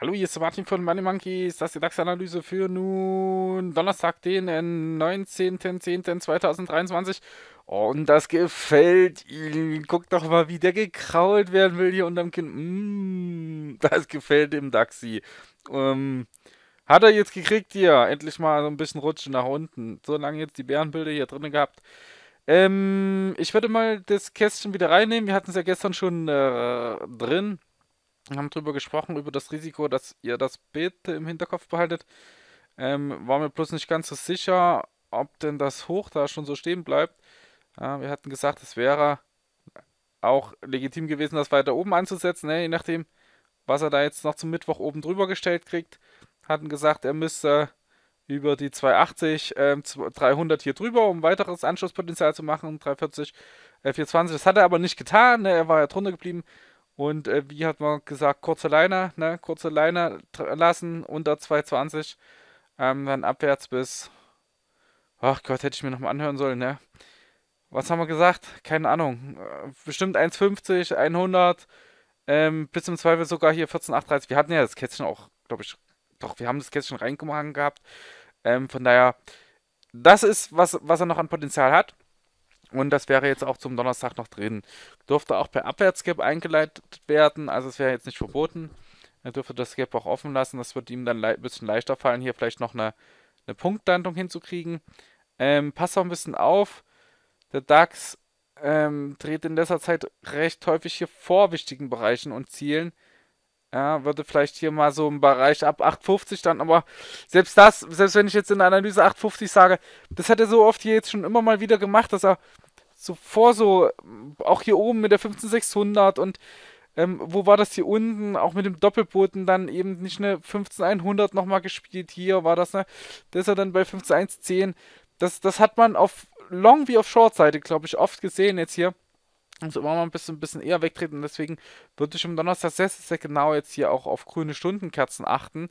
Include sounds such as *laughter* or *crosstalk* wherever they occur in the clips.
Hallo, hier ist Martin von Money Monkeys. Das ist die DAX-Analyse für nun Donnerstag, den 19.10.2023. Äh, Und das gefällt ihm. Guckt doch mal, wie der gekrault werden will hier unterm Kind. Mm, das gefällt dem Daxi. Ähm, hat er jetzt gekriegt hier. Endlich mal so ein bisschen rutschen nach unten. So lange jetzt die Bärenbilder hier drin gehabt. Ähm, ich würde mal das Kästchen wieder reinnehmen. Wir hatten es ja gestern schon äh, drin. Wir haben darüber gesprochen, über das Risiko, dass ihr das bitte im Hinterkopf behaltet. Ähm, war mir bloß nicht ganz so sicher, ob denn das Hoch da schon so stehen bleibt. Äh, wir hatten gesagt, es wäre auch legitim gewesen, das weiter oben anzusetzen, ne? je nachdem, was er da jetzt noch zum Mittwoch oben drüber gestellt kriegt. Hatten gesagt, er müsste über die 280, ähm, 300 hier drüber, um weiteres Anschlusspotenzial zu machen, 340, äh, 420. Das hat er aber nicht getan, ne? er war ja drunter geblieben. Und äh, wie hat man gesagt, kurze Leine, ne? kurze Liner lassen, unter 220, ähm, dann abwärts bis, ach Gott, hätte ich mir nochmal anhören sollen, ne? Was haben wir gesagt? Keine Ahnung. Äh, bestimmt 1,50, 100, ähm, bis zum Zweifel sogar hier 14,830. Wir hatten ja das Kätzchen auch, glaube ich, doch, wir haben das Kätzchen reingemacht gehabt. Ähm, von daher, das ist, was, was er noch an Potenzial hat. Und das wäre jetzt auch zum Donnerstag noch drin. Dürfte auch per Abwärtsgap eingeleitet werden, also es wäre jetzt nicht verboten. Er dürfte das Gap auch offen lassen. Das wird ihm dann ein bisschen leichter fallen, hier vielleicht noch eine, eine Punktlandung hinzukriegen. Ähm, passt auch ein bisschen auf. Der DAX ähm, dreht in letzter Zeit recht häufig hier vor wichtigen Bereichen und Zielen. Ja, würde vielleicht hier mal so im Bereich ab 8,50 dann, aber selbst das, selbst wenn ich jetzt in der Analyse 8,50 sage, das hat er so oft hier jetzt schon immer mal wieder gemacht, dass er so vor so, auch hier oben mit der 15600 und ähm, wo war das hier unten, auch mit dem Doppelboten dann eben nicht eine 15100 nochmal gespielt, hier war das, ne, das ist er dann bei 15110, das, das hat man auf Long wie auf Short-Seite, glaube ich, oft gesehen jetzt hier. Also wollen wir ein bisschen, ein bisschen eher wegtreten. Deswegen würde ich am Donnerstag sehr, sehr genau jetzt hier auch auf grüne Stundenkerzen achten.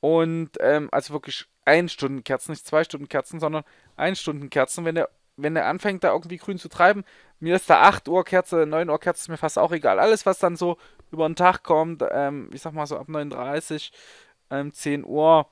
Und ähm, also wirklich ein Stundenkerzen, nicht zwei Stundenkerzen, sondern ein Stundenkerzen. Wenn er, wenn er anfängt, da irgendwie grün zu treiben, mir ist da 8 Uhr Kerze, 9 Uhr Kerze, ist mir fast auch egal. Alles, was dann so über den Tag kommt, ähm, ich sag mal so ab 9.30, ähm, 10 Uhr,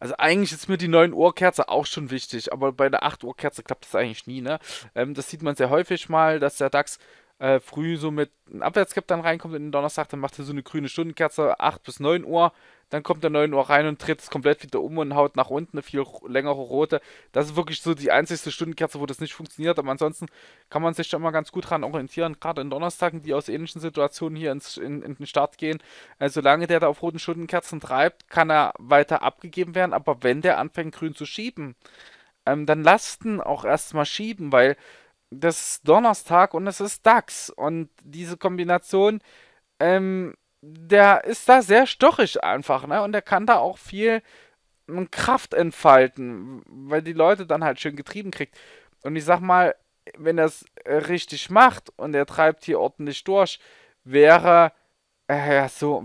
also eigentlich ist mir die 9 Uhr Kerze auch schon wichtig, aber bei der 8 Uhr Kerze klappt das eigentlich nie. Ne? Ähm, das sieht man sehr häufig mal, dass der DAX äh, früh so mit einem Abwärtskap dann reinkommt in den Donnerstag, dann macht er so eine grüne Stundenkerze 8 bis 9 Uhr dann kommt der 9 Uhr rein und tritt es komplett wieder um und haut nach unten eine viel längere rote. Das ist wirklich so die einzigste Stundenkerze, wo das nicht funktioniert. Aber ansonsten kann man sich da immer ganz gut dran orientieren. Gerade in Donnerstagen, die aus ähnlichen Situationen hier ins, in, in den Start gehen. Also, solange der da auf roten Stundenkerzen treibt, kann er weiter abgegeben werden. Aber wenn der anfängt, grün zu schieben, ähm, dann lasten auch erstmal schieben, weil das ist Donnerstag und es ist DAX. Und diese Kombination. Ähm, der ist da sehr stochig einfach, ne? Und der kann da auch viel hm, Kraft entfalten, weil die Leute dann halt schön getrieben kriegt. Und ich sag mal, wenn er es äh, richtig macht und er treibt hier ordentlich durch, wäre äh, so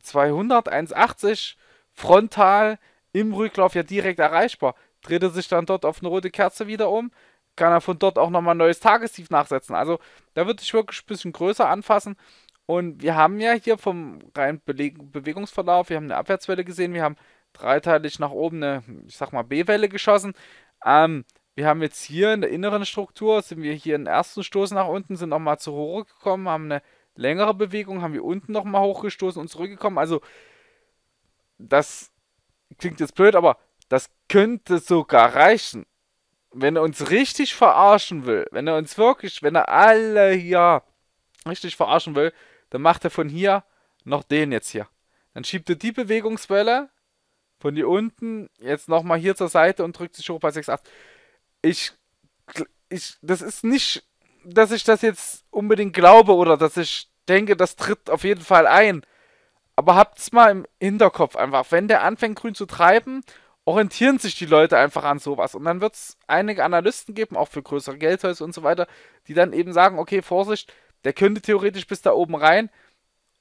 200, 1,80 frontal im Rücklauf ja direkt erreichbar. Dreht er sich dann dort auf eine rote Kerze wieder um, kann er von dort auch nochmal ein neues Tagestief nachsetzen. Also da würde ich wirklich ein bisschen größer anfassen. Und wir haben ja hier vom reinen Bewegungsverlauf, wir haben eine Abwärtswelle gesehen, wir haben dreiteilig nach oben eine, ich sag mal, B-Welle geschossen. Ähm, wir haben jetzt hier in der inneren Struktur, sind wir hier einen ersten Stoß nach unten, sind nochmal zur Hohe gekommen, haben eine längere Bewegung, haben wir unten nochmal hochgestoßen und zurückgekommen. Also, das klingt jetzt blöd, aber das könnte sogar reichen. Wenn er uns richtig verarschen will, wenn er uns wirklich, wenn er alle hier richtig verarschen will, dann macht er von hier noch den jetzt hier. Dann schiebt er die Bewegungswelle von hier unten jetzt nochmal hier zur Seite und drückt sich hoch bei 6,8. Ich, ich, das ist nicht, dass ich das jetzt unbedingt glaube oder dass ich denke, das tritt auf jeden Fall ein. Aber habt es mal im Hinterkopf einfach. Wenn der anfängt grün zu treiben, orientieren sich die Leute einfach an sowas. Und dann wird es einige Analysten geben, auch für größere Geldhäuser und so weiter, die dann eben sagen, okay, Vorsicht, der könnte theoretisch bis da oben rein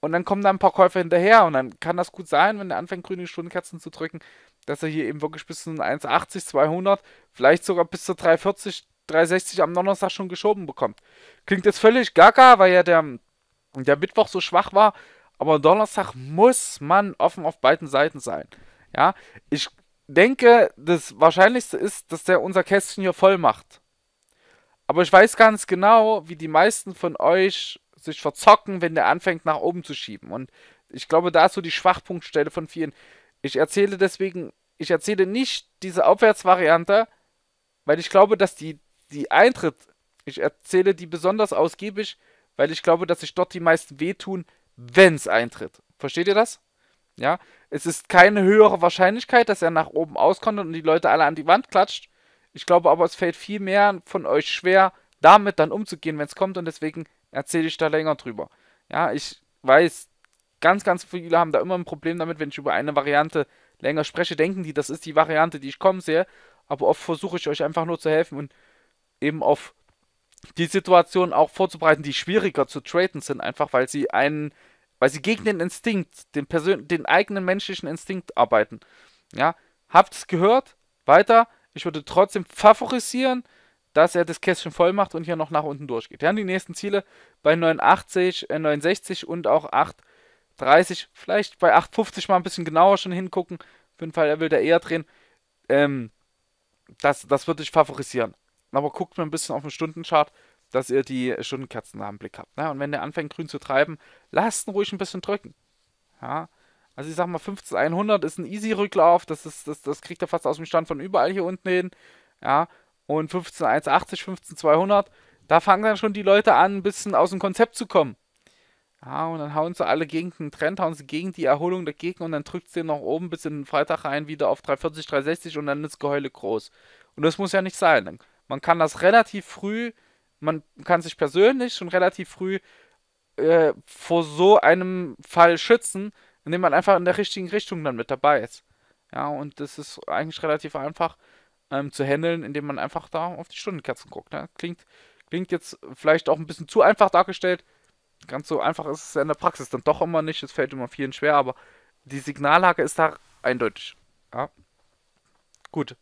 und dann kommen da ein paar Käufer hinterher und dann kann das gut sein, wenn der anfängt, grüne Stundenkerzen zu drücken, dass er hier eben wirklich bis zu 1,80, 200, vielleicht sogar bis zu 3,40, 3,60 am Donnerstag schon geschoben bekommt. Klingt jetzt völlig gaga, weil ja der, der Mittwoch so schwach war, aber Donnerstag muss man offen auf beiden Seiten sein. Ja, ich denke, das Wahrscheinlichste ist, dass der unser Kästchen hier voll macht. Aber ich weiß ganz genau, wie die meisten von euch sich verzocken, wenn der anfängt nach oben zu schieben. Und ich glaube, da ist so die Schwachpunktstelle von vielen. Ich erzähle deswegen, ich erzähle nicht diese Aufwärtsvariante, weil ich glaube, dass die, die Eintritt, ich erzähle die besonders ausgiebig, weil ich glaube, dass sich dort die meisten wehtun, wenn es eintritt. Versteht ihr das? Ja, es ist keine höhere Wahrscheinlichkeit, dass er nach oben auskommt und die Leute alle an die Wand klatscht, ich glaube aber, es fällt viel mehr von euch schwer, damit dann umzugehen, wenn es kommt. Und deswegen erzähle ich da länger drüber. Ja, ich weiß, ganz, ganz viele haben da immer ein Problem damit, wenn ich über eine Variante länger spreche, denken die, das ist die Variante, die ich kommen sehe. Aber oft versuche ich euch einfach nur zu helfen und eben auf die Situation auch vorzubereiten, die schwieriger zu traden sind, einfach weil sie einen, weil sie gegen den Instinkt, den, den eigenen menschlichen Instinkt arbeiten. Ja, habt es gehört, weiter, ich würde trotzdem favorisieren, dass er das Kästchen voll macht und hier noch nach unten durchgeht. Wir haben die nächsten Ziele bei 89, äh 69 und auch 830. Vielleicht bei 850 mal ein bisschen genauer schon hingucken. Auf jeden Fall, er will da eher drehen. Ähm, das, das würde ich favorisieren. Aber guckt mal ein bisschen auf den Stundenchart, dass ihr die Stundenkerzen da im Blick habt. Ne? Und wenn der anfängt grün zu treiben, lasst ihn ruhig ein bisschen drücken. Ja, also ich sag mal, 15100 ist ein easy Rücklauf. Das, ist, das, das kriegt er fast aus dem Stand von überall hier unten hin. Ja, und 15180, 15200, Da fangen dann schon die Leute an, ein bisschen aus dem Konzept zu kommen. Ja, und dann hauen sie alle gegen den Trend, hauen sie gegen die Erholung dagegen und dann drückt sie noch oben bis in den Freitag rein, wieder auf 340, 360 und dann ist Geheule groß. Und das muss ja nicht sein. Man kann das relativ früh, man kann sich persönlich schon relativ früh äh, vor so einem Fall schützen, indem man einfach in der richtigen Richtung dann mit dabei ist. Ja, und das ist eigentlich relativ einfach ähm, zu handeln, indem man einfach da auf die Stundenkerzen guckt. Ne? Klingt, klingt jetzt vielleicht auch ein bisschen zu einfach dargestellt. Ganz so einfach ist es ja in der Praxis dann doch immer nicht. Es fällt immer vielen schwer, aber die Signallage ist da eindeutig. Ja. Gut.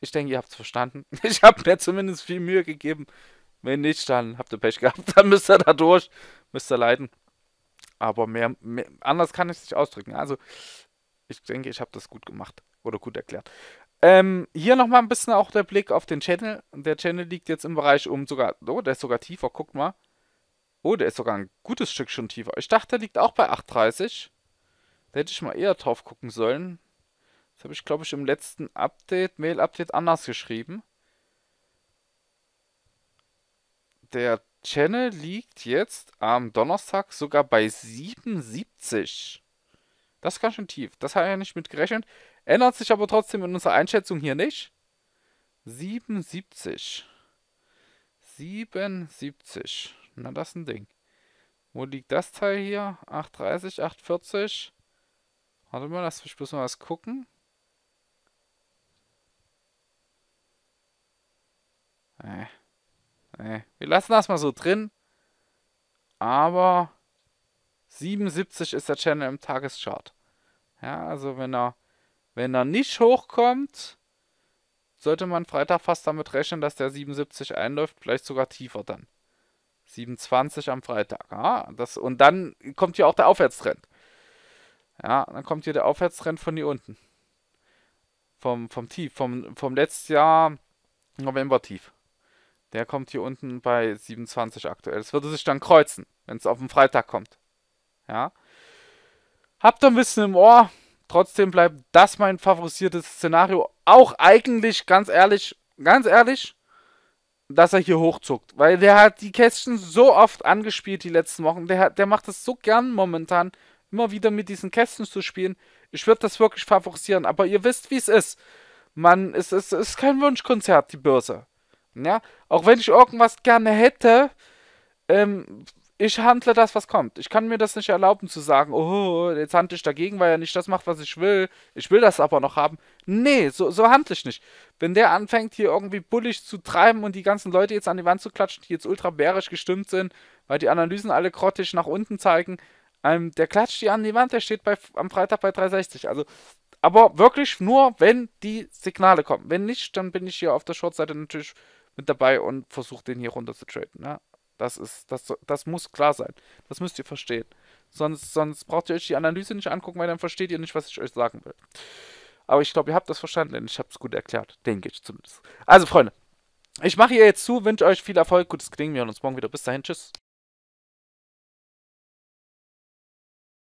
Ich denke, ihr habt es verstanden. *laughs* Ich habe mir zumindest viel Mühe gegeben. Wenn nicht, dann habt ihr Pech gehabt. *laughs* Dann müsst ihr da durch. Müsst ihr leiden. Aber mehr, mehr anders kann ich es nicht ausdrücken. Also, ich denke, ich habe das gut gemacht oder gut erklärt. Ähm, hier nochmal ein bisschen auch der Blick auf den Channel. Der Channel liegt jetzt im Bereich um sogar. Oh, der ist sogar tiefer, guckt mal. Oh, der ist sogar ein gutes Stück schon tiefer. Ich dachte, der liegt auch bei 8,30. Da hätte ich mal eher drauf gucken sollen. Das habe ich, glaube ich, im letzten Update, Mail-Update anders geschrieben. Der Channel liegt jetzt am Donnerstag sogar bei 77. Das ist ganz schön tief. Das habe ich ja nicht mitgerechnet. Ändert sich aber trotzdem in unserer Einschätzung hier nicht. 77. 77. Na, das ist ein Ding. Wo liegt das Teil hier? 830, 840. Warte mal, lass mich bloß mal was gucken. Äh. Nee, wir lassen das mal so drin. Aber 77 ist der Channel im Tageschart. Ja, also wenn er, wenn er nicht hochkommt, sollte man Freitag fast damit rechnen, dass der 77 einläuft, vielleicht sogar tiefer dann. 27 am Freitag. Ja, ah, das, und dann kommt hier auch der Aufwärtstrend. Ja, dann kommt hier der Aufwärtstrend von hier unten. Vom, vom Tief, vom, vom letztes Jahr November-Tief. Der kommt hier unten bei 27 aktuell. Es würde sich dann kreuzen, wenn es auf den Freitag kommt. Ja. Habt ihr ein bisschen im Ohr. Trotzdem bleibt das mein favorisiertes Szenario. Auch eigentlich, ganz ehrlich, ganz ehrlich, dass er hier hochzuckt. Weil der hat die Kästchen so oft angespielt die letzten Wochen. Der, der macht das so gern momentan, immer wieder mit diesen Kästchen zu spielen. Ich würde das wirklich favorisieren. Aber ihr wisst, wie es ist. Man, es, es, es ist kein Wunschkonzert, die Börse. Ja, auch wenn ich irgendwas gerne hätte, ähm, ich handle das, was kommt. Ich kann mir das nicht erlauben zu sagen, oh, jetzt handle ich dagegen, weil er nicht das macht, was ich will. Ich will das aber noch haben. Nee, so, so handle ich nicht. Wenn der anfängt, hier irgendwie bullig zu treiben und die ganzen Leute jetzt an die Wand zu klatschen, die jetzt ultra bärisch gestimmt sind, weil die Analysen alle grottisch nach unten zeigen, ähm, der klatscht die an die Wand, der steht bei, am Freitag bei 360. Also, aber wirklich nur, wenn die Signale kommen. Wenn nicht, dann bin ich hier auf der Shortseite natürlich mit dabei und versucht, den hier runter zu traden. Ne? Das ist, das, das muss klar sein. Das müsst ihr verstehen. Sonst, sonst braucht ihr euch die Analyse nicht angucken, weil dann versteht ihr nicht, was ich euch sagen will. Aber ich glaube, ihr habt das verstanden, denn ich habe es gut erklärt. Denke ich zumindest. Also, Freunde, ich mache hier jetzt zu, wünsche euch viel Erfolg, gutes Klingen. Wir hören uns morgen wieder. Bis dahin, tschüss.